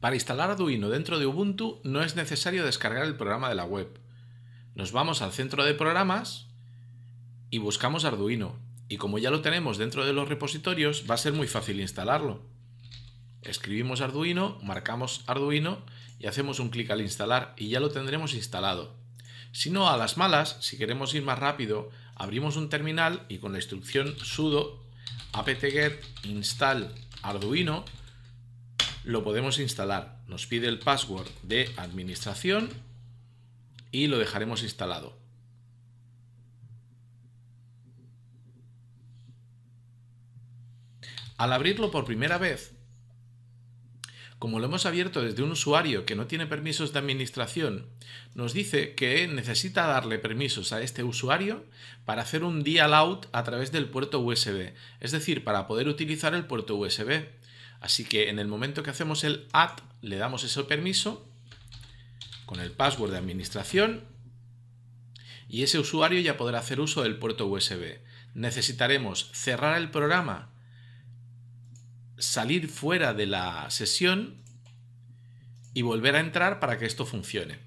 Para instalar Arduino dentro de Ubuntu no es necesario descargar el programa de la web. Nos vamos al centro de programas y buscamos Arduino. Y como ya lo tenemos dentro de los repositorios, va a ser muy fácil instalarlo. Escribimos Arduino, marcamos Arduino y hacemos un clic al instalar y ya lo tendremos instalado. Si no, a las malas, si queremos ir más rápido, abrimos un terminal y con la instrucción sudo apt-get install arduino lo podemos instalar. Nos pide el password de administración y lo dejaremos instalado. Al abrirlo por primera vez, como lo hemos abierto desde un usuario que no tiene permisos de administración, nos dice que necesita darle permisos a este usuario para hacer un dial out a través del puerto USB, es decir, para poder utilizar el puerto USB. Así que en el momento que hacemos el add, le damos ese permiso con el password de administración y ese usuario ya podrá hacer uso del puerto USB. Necesitaremos cerrar el programa, salir fuera de la sesión y volver a entrar para que esto funcione.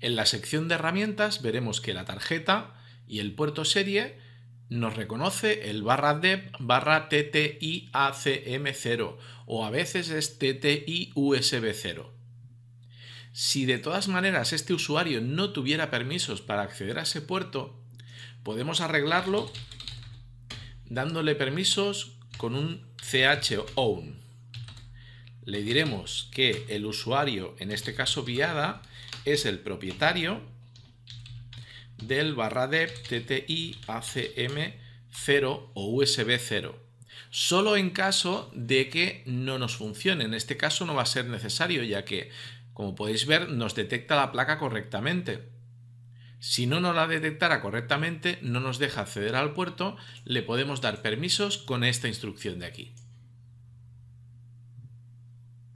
En la sección de herramientas veremos que la tarjeta y el puerto serie nos reconoce el barra dep barra TTIACM0 o a veces es TTIUSB0. Si de todas maneras este usuario no tuviera permisos para acceder a ese puerto, podemos arreglarlo dándole permisos con un CHOWN. Le diremos que el usuario, en este caso Viada, es el propietario del barra de TTI ACM 0 o USB 0. Solo en caso de que no nos funcione. En este caso no va a ser necesario ya que, como podéis ver, nos detecta la placa correctamente. Si no nos la detectara correctamente, no nos deja acceder al puerto, le podemos dar permisos con esta instrucción de aquí.